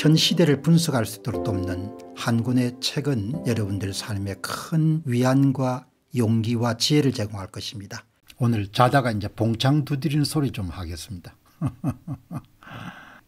현 시대를 분석할 수 있도록 돕는 한군의 책은 여러분들 삶에 큰 위안과 용기와 지혜를 제공할 것입니다. 오늘 자다가 이제 봉창 두드리는 소리 좀 하겠습니다.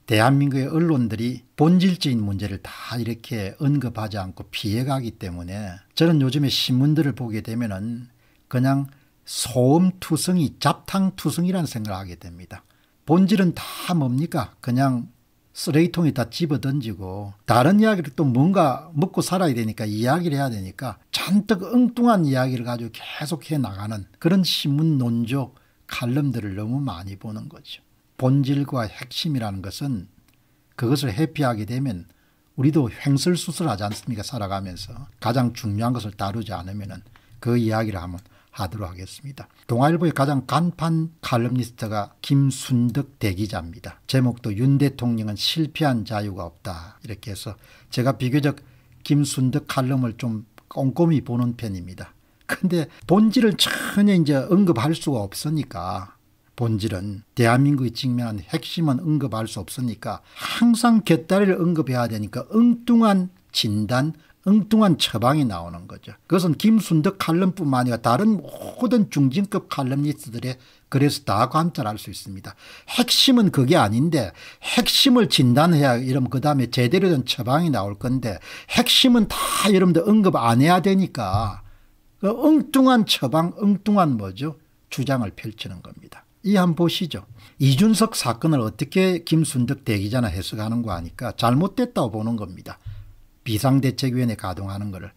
대한민국의 언론들이 본질적인 문제를 다 이렇게 언급하지 않고 피해가기 때문에 저는 요즘에 신문들을 보게 되면 은 그냥 소음투성이 잡탕투성이라는 생각을 하게 됩니다. 본질은 다 뭡니까? 그냥 쓰레기통에다 집어 던지고 다른 이야기를 또 뭔가 먹고 살아야 되니까 이야기를 해야 되니까 잔뜩 엉뚱한 이야기를 가지고 계속해 나가는 그런 신문 논조 칼럼들을 너무 많이 보는 거죠. 본질과 핵심이라는 것은 그것을 회피하게 되면 우리도 횡설수설하지 않습니까 살아가면서 가장 중요한 것을 다루지 않으면 그 이야기를 하면 하도록 하겠습니다. 동아일보의 가장 간판 칼럼니스트가 김순덕 대기자입니다. 제목도 윤 대통령은 실패한 자유가 없다 이렇게 해서 제가 비교적 김순덕 칼럼을 좀 꼼꼼히 보는 편입니다. 근데 본질을 전혀 이제 언급할 수가 없으니까 본질은 대한민국이 직면한 핵심은 언급할 수 없으니까 항상 곁다리를 언급해야 되니까 엉뚱한 진단 엉뚱한 처방이 나오는 거죠. 그것은 김순덕 칼럼뿐만 아니라 다른 모든 중진급 칼럼니스트들의 그래서 다 관찰할 수 있습니다. 핵심은 그게 아닌데 핵심을 진단해야 이러면 그 다음에 제대로 된 처방이 나올 건데 핵심은 다 여러분들 언급 안 해야 되니까 그 엉뚱한 처방 엉뚱한 뭐죠 주장을 펼치는 겁니다. 이 한 보시죠. 이준석 사건을 어떻게 김순덕 대기자나 해석하는 거아니까 잘못됐다고 보는 겁니다. 비상대책위원회 가동하는 것을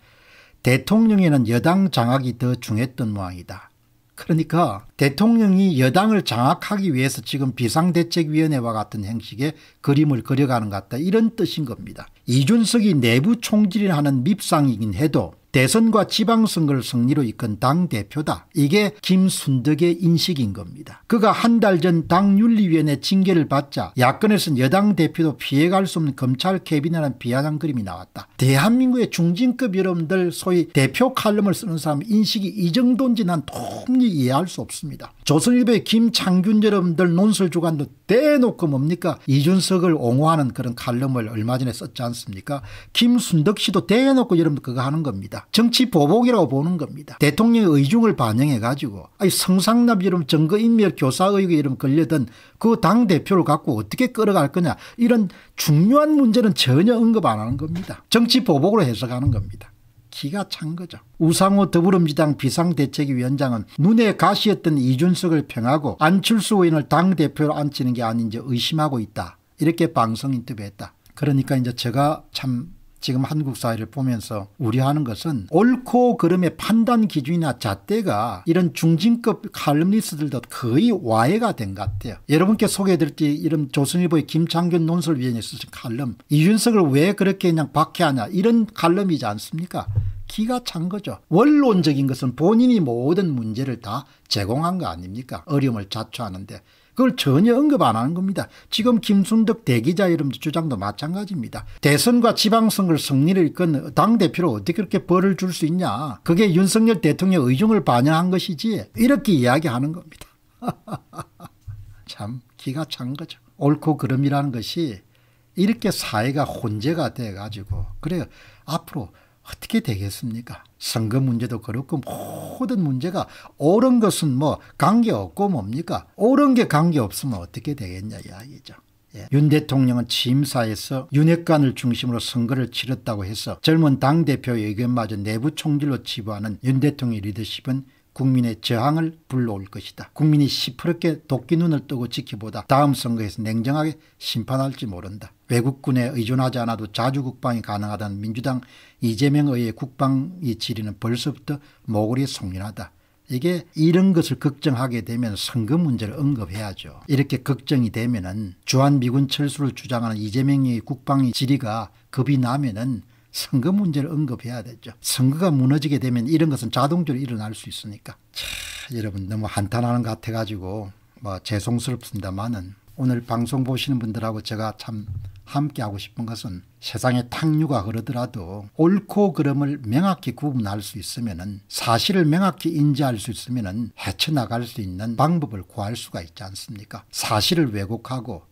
대통령에는 여당 장악이 더 중했던 모양이다. 그러니까 대통령이 여당을 장악하기 위해서 지금 비상대책위원회와 같은 형식의 그림을 그려가는 것 같다 이런 뜻인 겁니다. 이준석이 내부 총질을 하는 밉상이긴 해도 대선과 지방선거를 승리로 이끈 당대표다. 이게 김순덕의 인식인 겁니다. 그가 한 달 전 당윤리위원회 징계를 받자 야권에서는 여당 대표도 피해갈 수 없는 검찰 캐비네라는 비아냥 그림이 나왔다. 대한민국의 중진급 여러분들 소위 대표 칼럼을 쓰는 사람 인식이 이 정도인지 난 도무지 이해할 수 없습니다. 조선일보의 김창균 여러분들 논설주간도 대놓고 뭡니까 이준석을 옹호하는 그런 칼럼을 얼마 전에 썼지 않습니까 김순덕 씨도 대놓고 여러분들 그거 하는 겁니다 정치 보복이라고 보는 겁니다 대통령의 의중을 반영해 가지고 아니 성상납 이름 정거인멸 교사의혹에 이름 걸려든 그 당 대표를 갖고 어떻게 끌어갈 거냐 이런 중요한 문제는 전혀 언급 안 하는 겁니다 정치 보복으로 해석하는 겁니다 기가 찬 거죠. 우상호 더불어민주당 비상대책위원장은 눈에 가시였던 이준석을 평하고 안철수 의원을 당대표로 앉히는 게 아닌지 의심하고 있다. 이렇게 방송 인터뷰했다. 그러니까 이제 제가 참 지금 한국 사회를 보면서 우려하는 것은 옳고 그름의 판단 기준이나 잣대가 이런 중진급 칼럼니스트들도 거의 와해가 된 것 같아요. 여러분께 소개해드릴지 이런 조선일보의 김창균 논설위원이 쓰신 칼럼 이준석을 왜 그렇게 그냥 박해하냐 이런 칼럼이지 않습니까? 기가 찬 거죠. 원론적인 것은 본인이 모든 문제를 다 제공한 거 아닙니까? 어려움을 자초하는데. 그걸 전혀 언급 안 하는 겁니다. 지금 김순덕 대기자 이름 주장도 마찬가지입니다. 대선과 지방선거를 승리를 이끈 당대표로 어떻게 그렇게 벌을 줄 수 있냐. 그게 윤석열 대통령 의중을 반영한 것이지 이렇게 이야기하는 겁니다. 참 기가 찬 거죠. 옳고 그름이라는 것이 이렇게 사회가 혼재가 돼가지고 그래요. 앞으로 어떻게 되겠습니까? 선거 문제도 그렇고 모든 문제가 옳은 것은 뭐 관계없고 뭡니까? 옳은 게 관계없으면 어떻게 되겠냐 이야기죠. 예. 윤 대통령은 취임사에서 윤핵관을 중심으로 선거를 치렀다고 해서 젊은 당대표의 의견마저 내부 총질로 치부하는 윤 대통령의 리더십은 국민의 저항을 불러올 것이다. 국민이 시퍼렇게 도끼 눈을 뜨고 지켜보다 다음 선거에서 냉정하게 심판할지 모른다. 외국군에 의존하지 않아도 자주 국방이 가능하다는 민주당 이재명 의의 국방이 지리는 벌써부터 모골이 송연하다. 이게 이런 것을 걱정하게 되면 선거 문제를 언급해야죠. 이렇게 걱정이 되면은 주한미군 철수를 주장하는 이재명의 국방의 지리가 겁이 나면은 선거 문제를 언급해야 되죠. 선거가 무너지게 되면 이런 것은 자동적으로 일어날 수 있으니까. 차, 여러분 너무 한탄하는 것 같아가지고 뭐 죄송스럽습니다만은 오늘 방송 보시는 분들하고 제가 참 함께하고 싶은 것은 세상에 탕류가 흐르더라도 옳고 그름을 명확히 구분할 수있으면 사실을 명확히 인지할 수있으면 헤쳐나갈 수 있는 방법을 구할 수가 있지 않습니까? 사실을 왜곡하고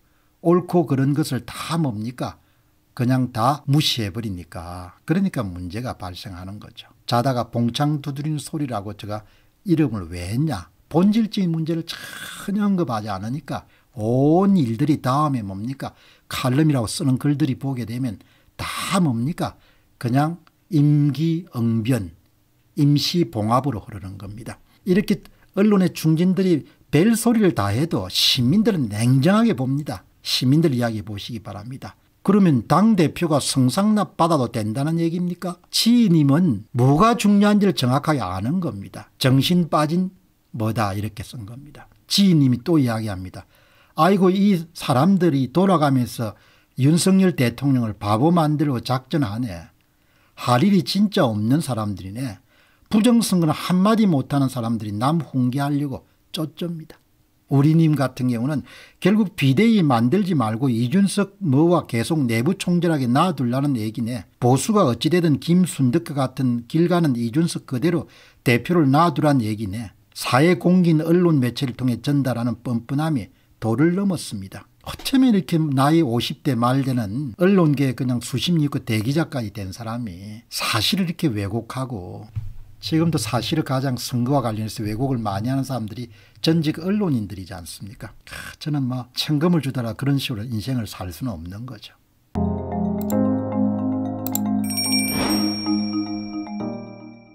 옳고 그런 것을 다 뭡니까? 그냥 다 무시해버리니까 그러니까 문제가 발생하는 거죠. 자다가 봉창 두드리는 소리라고 제가 이름을 왜 했냐. 본질적인 문제를 전혀 언급하지 않으니까 온 일들이 다음에 뭡니까? 칼럼이라고 쓰는 글들이 보게 되면 다 뭡니까? 그냥 임기응변, 임시봉합으로 흐르는 겁니다. 이렇게 언론의 중진들이 벨소리를 다 해도 시민들은 냉정하게 봅니다. 시민들 이야기 보시기 바랍니다. 그러면 당대표가 성상납 받아도 된다는 얘기입니까? 지인님은 뭐가 중요한지를 정확하게 아는 겁니다. 정신 빠진 뭐다 이렇게 쓴 겁니다. 지인님이 또 이야기합니다. 아이고 이 사람들이 돌아가면서 윤석열 대통령을 바보 만들고 작전하네. 할 일이 진짜 없는 사람들이네. 부정선거는 한마디 못하는 사람들이 남 훈계하려고 쪼쩝니다. 우리님 같은 경우는 결국 비대위 만들지 말고 이준석 뭐와 계속 내부 총질하게 놔둘라는 얘기네. 보수가 어찌되든 김순덕과 같은 길가는 이준석 그대로 대표를 놔두란 얘기네. 사회 공긴 언론 매체를 통해 전달하는 뻔뻔함이 도를 넘었습니다. 어쩌면 이렇게 나이 50대 말 되는 언론계 그냥 수십 년그 대기자까지 된 사람이 사실을 이렇게 왜곡하고 지금도 사실을 가장 선거와 관련해서 왜곡을 많이 하는 사람들이 전직 언론인들이지 않습니까? 저는 뭐 천금을 주더라 그런 식으로 인생을 살 수는 없는 거죠.